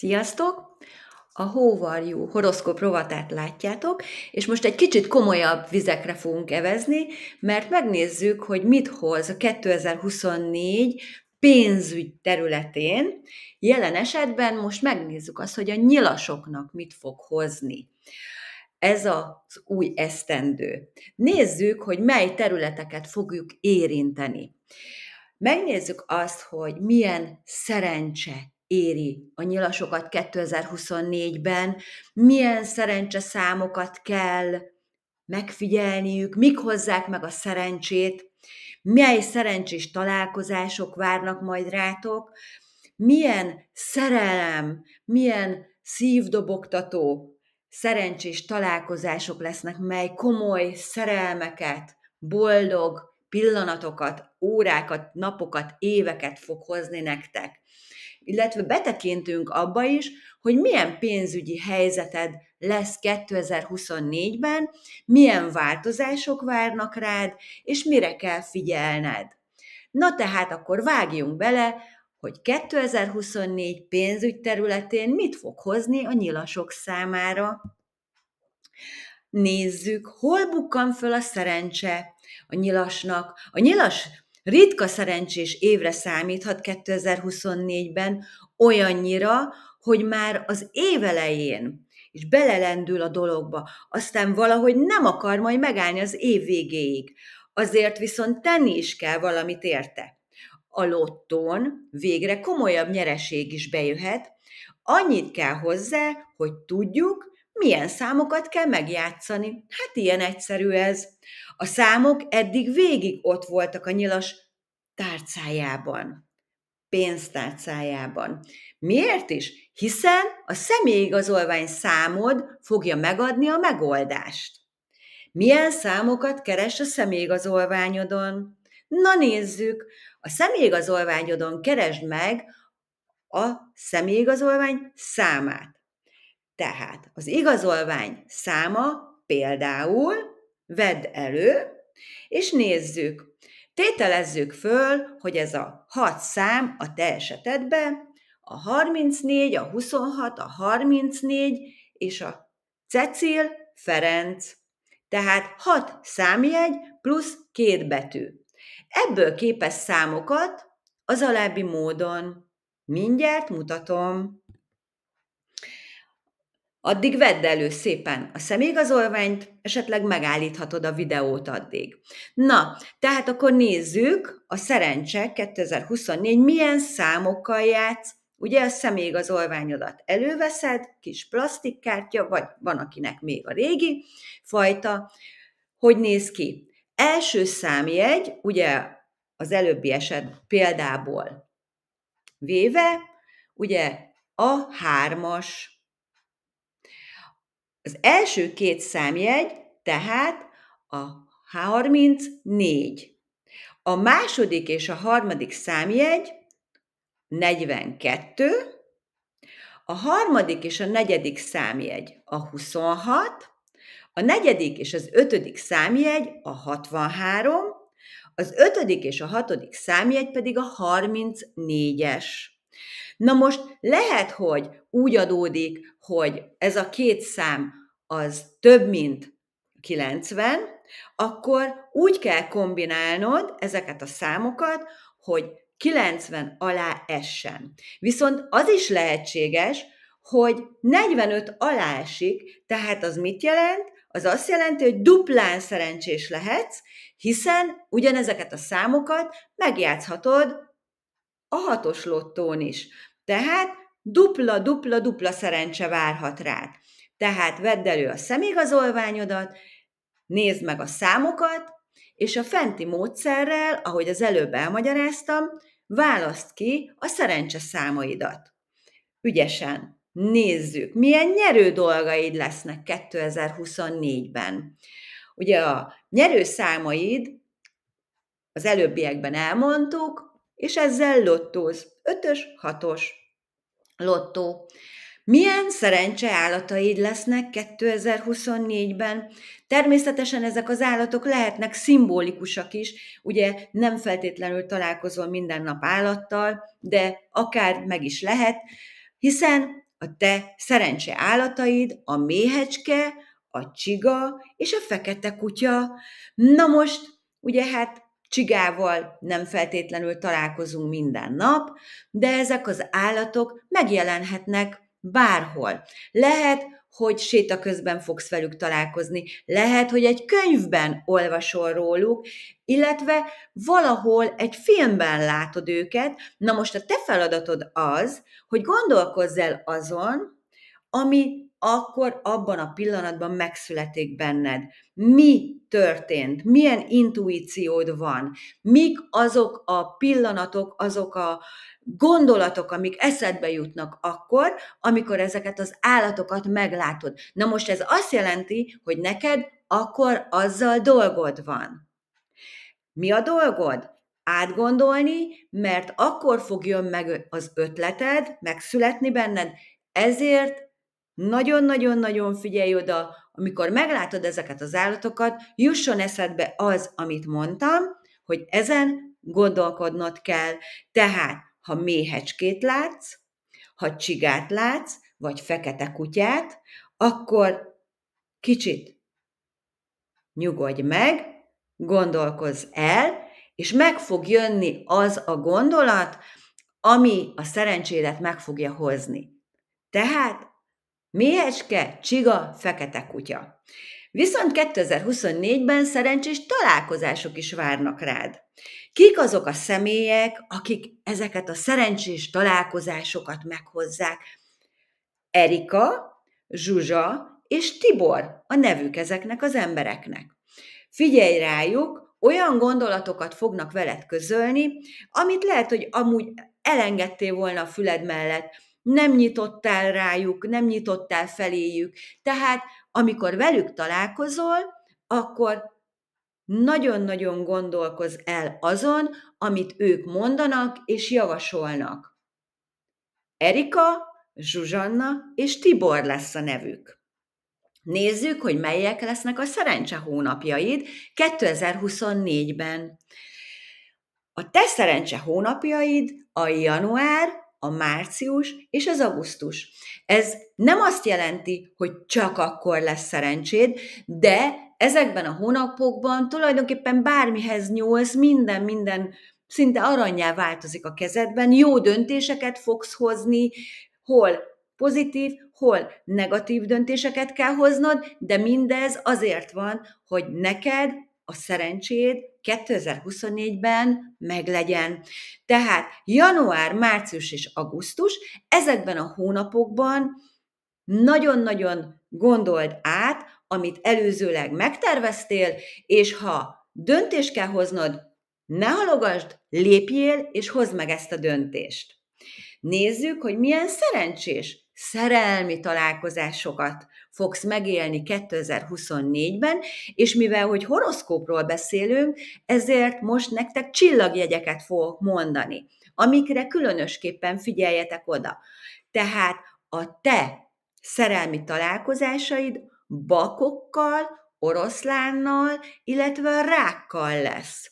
Sziasztok! A hóvarjú horoszkóp rovatát látjátok, és most egy kicsit komolyabb vizekre fogunk evezni, mert megnézzük, hogy mit hoz a 2024 pénzügy területén. Jelen esetben most megnézzük azt, hogy a nyilasoknak mit fog hozni ez az új esztendő. Nézzük, hogy mely területeket fogjuk érinteni. Megnézzük azt, hogy milyen szerencse éri a nyilasokat 2024-ben, milyen szerencse számokat kell megfigyelniük, mik hozzák meg a szerencsét, mely szerencsés találkozások várnak majd rátok, milyen szerelem, milyen szívdobogtató szerencsés találkozások lesznek, mely komoly szerelmeket, boldog pillanatokat, órákat, napokat, éveket fog hozni nektek illetve betekintünk abba is, hogy milyen pénzügyi helyzeted lesz 2024-ben, milyen változások várnak rád, és mire kell figyelned. Na tehát akkor vágjunk bele, hogy 2024 pénzügy területén mit fog hozni a nyilasok számára. Nézzük, hol bukkan föl a szerencse a nyilasnak. A nyilas ritka szerencsés évre számíthat 2024-ben olyannyira, hogy már az évelején és belelendül a dologba, aztán valahogy nem akar majd megállni az év végéig. Azért viszont tenni is kell valamit érte. A lottón végre komolyabb nyereség is bejöhet, annyit kell hozzá, hogy tudjuk, milyen számokat kell megjátszani. Hát ilyen egyszerű ez. A számok eddig végig ott voltak a nyilas tárcájában, pénztárcájában. Miért is? Hiszen a személyigazolvány számod fogja megadni a megoldást. Milyen számokat keres a személyigazolványodon? Na nézzük, a személyigazolványodon keresd meg a személyigazolvány számát. Tehát az igazolvány száma például vedd elő, és nézzük. Tételezzük föl, hogy ez a 6 szám a te esetedbe, a 34, a 26, a 34 és a Cecil Ferenc. Tehát 6 számjegy plusz két betű. Ebből képes számokat az alábbi módon. Mindjárt mutatom. Addig vedd elő szépen a személyigazolványt, esetleg megállíthatod a videót addig. Na, tehát akkor nézzük a szerencse 2024 milyen számokkal játsz, Ugye a személyigazolványodat előveszed, kis plastikkártya, vagy van akinek még a régi fajta. Hogy néz ki? Első számjegy, ugye az előbbi eset példából véve, ugye a hármas az első két számjegy, tehát a 34. A második és a harmadik számjegy 42, a harmadik és a negyedik számjegy a 26, a negyedik és az ötödik számjegy a 63, az ötödik és a hatodik számjegy pedig a 34-es. Na most lehet, hogy úgy adódik, hogy ez a két szám az több, mint 90, akkor úgy kell kombinálnod ezeket a számokat, hogy 90 alá essen. Viszont az is lehetséges, hogy 45 alá esik, tehát az mit jelent? Az azt jelenti, hogy duplán szerencsés lehetsz, hiszen ugyanezeket a számokat megjátszhatod a hatos lottón is. Tehát dupla-dupla-dupla szerencse várhat rád. Tehát vedd elő a szemigazolványodat, nézd meg a számokat, és a fenti módszerrel, ahogy az előbb elmagyaráztam, választ ki a szerencse számaidat. Ügyesen, nézzük, milyen nyerő dolgaid lesznek 2024-ben. Ugye a nyerő számaid, az előbbiekben elmondtuk, és ezzel lottóz. Ötös, hatos. Lottó. Milyen szerencse állataid lesznek 2024-ben? Természetesen ezek az állatok lehetnek szimbolikusak is, ugye nem feltétlenül találkozol minden nap állattal, de akár meg is lehet, hiszen a te szerencse állataid a méhecske, a csiga és a fekete kutya. Na most, ugye hát csigával nem feltétlenül találkozunk minden nap, de ezek az állatok megjelenhetnek bárhol. Lehet, hogy séta közben fogsz velük találkozni, lehet, hogy egy könyvben olvasol róluk, illetve valahol egy filmben látod őket. Na most a te feladatod az, hogy gondolkozz el azon, ami akkor abban a pillanatban megszületik benned. Mi történt? Milyen intuíciód van? Mik azok a pillanatok, azok a gondolatok, amik eszedbe jutnak akkor, amikor ezeket az állatokat meglátod? Na most ez azt jelenti, hogy neked akkor azzal dolgod van. Mi a dolgod? Átgondolni, mert akkor fog jön meg az ötleted, megszületni benned, ezért nagyon-nagyon-nagyon figyelj oda, amikor meglátod ezeket az állatokat, jusson eszedbe az, amit mondtam, hogy ezen gondolkodnod kell. Tehát, ha méhecskét látsz, ha csigát látsz, vagy fekete kutyát, akkor kicsit nyugodj meg, gondolkozz el, és meg fog jönni az a gondolat, ami a szerencsédet meg fogja hozni. Tehát Méhecske, csiga, fekete kutya. Viszont 2024-ben szerencsés találkozások is várnak rád. Kik azok a személyek, akik ezeket a szerencsés találkozásokat meghozzák? Erika, Zsuzsa és Tibor a nevük ezeknek az embereknek. Figyelj rájuk, olyan gondolatokat fognak veled közölni, amit lehet, hogy amúgy elengedtél volna a füled mellett, nem nyitottál rájuk, nem nyitottál feléjük. Tehát amikor velük találkozol, akkor nagyon-nagyon gondolkoz el azon, amit ők mondanak és javasolnak. Erika, Zsuzsanna és Tibor lesz a nevük. Nézzük, hogy melyek lesznek a szerencse hónapjaid 2024-ben. A te szerencse hónapjaid a január, a március és az augusztus. Ez nem azt jelenti, hogy csak akkor lesz szerencséd, de ezekben a hónapokban tulajdonképpen bármihez nyúlsz, minden, minden szinte aranyjá változik a kezedben, jó döntéseket fogsz hozni, hol pozitív, hol negatív döntéseket kell hoznod, de mindez azért van, hogy neked a szerencséd, 2024-ben meglegyen. Tehát január, március és augusztus, ezekben a hónapokban nagyon-nagyon gondold át, amit előzőleg megterveztél, és ha döntést kell hoznod, ne halogasd, lépjél és hozd meg ezt a döntést. Nézzük, hogy milyen szerencsés szerelmi találkozásokat fogsz megélni 2024-ben, és mivel, hogy horoszkópról beszélünk, ezért most nektek csillagjegyeket fogok mondani, amikre különösképpen figyeljetek oda. Tehát a te szerelmi találkozásaid bakokkal, oroszlánnal, illetve a rákkal lesz.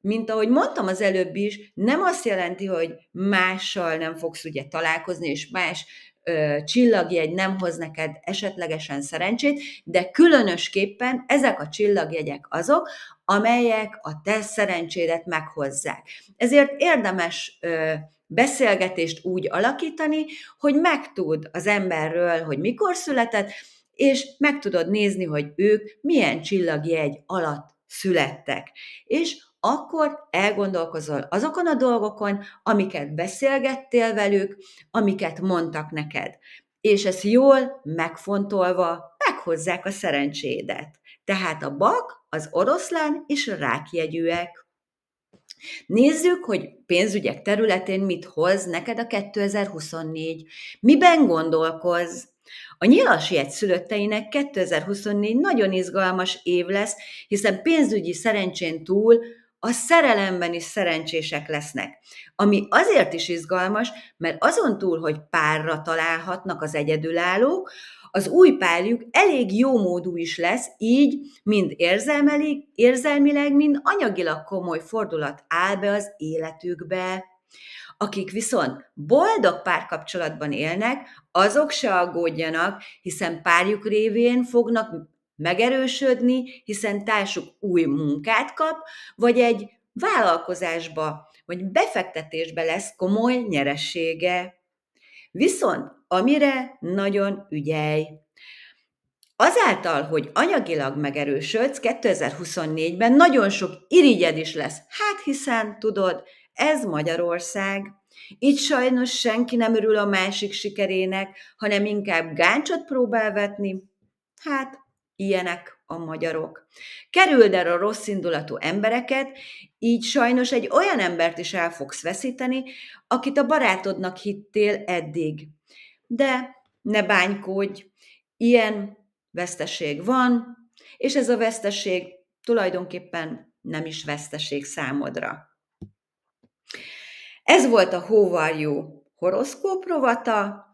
Mint ahogy mondtam az előbb is, nem azt jelenti, hogy mással nem fogsz ugye találkozni, és más csillagjegy nem hoz neked esetlegesen szerencsét, de különösképpen ezek a csillagjegyek azok, amelyek a te szerencsédet meghozzák. Ezért érdemes beszélgetést úgy alakítani, hogy megtud az emberről, hogy mikor született, és meg tudod nézni, hogy ők milyen csillagjegy alatt születtek. És akkor elgondolkozol azokon a dolgokon, amiket beszélgettél velük, amiket mondtak neked. És ezt jól megfontolva meghozzák a szerencsédet. Tehát a bak, az oroszlán és a rákjegyűek. Nézzük, hogy pénzügyek területén mit hoz neked a 2024. Miben gondolkoz? A nyilas jegy szülötteinek 2024 nagyon izgalmas év lesz, hiszen pénzügyi szerencsén túl a szerelemben is szerencsések lesznek. Ami azért is izgalmas, mert azon túl, hogy párra találhatnak az egyedülállók, az új párjuk elég jó módú is lesz, így mind érzelmileg, mind anyagilag komoly fordulat áll be az életükbe. Akik viszont boldog párkapcsolatban élnek, azok se aggódjanak, hiszen párjuk révén fognak megerősödni, hiszen társuk új munkát kap, vagy egy vállalkozásba, vagy befektetésbe lesz komoly nyeressége. Viszont amire nagyon ügyelj. Azáltal, hogy anyagilag megerősödsz, 2024-ben nagyon sok irigyed is lesz. Hát hiszen, tudod, ez Magyarország. Itt sajnos senki nem örül a másik sikerének, hanem inkább gáncsot próbál vetni. Hát Ilyenek a magyarok. Kerüld el a rossz indulatú embereket, így sajnos egy olyan embert is el fogsz veszíteni, akit a barátodnak hittél eddig. De ne bánykódj, ilyen veszteség van, és ez a veszteség tulajdonképpen nem is veszteség számodra. Ez volt a Hóvarjú horoszkóp rovata.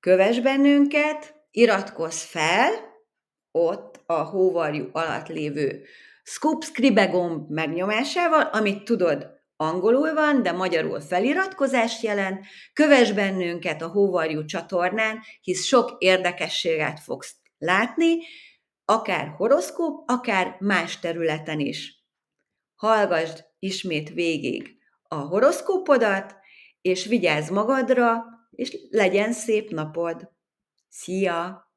Kövess bennünket, iratkozz fel, ott a hóvarjú alatt lévő scoop scribe gomb megnyomásával, amit tudod, angolul van, de magyarul feliratkozás jelent, kövess bennünket a Hóvarjú csatornán, hisz sok érdekességet fogsz látni, akár horoszkóp, akár más területen is. Hallgassd ismét végig a horoszkópodat, és vigyázz magadra, és legyen szép napod! Szia!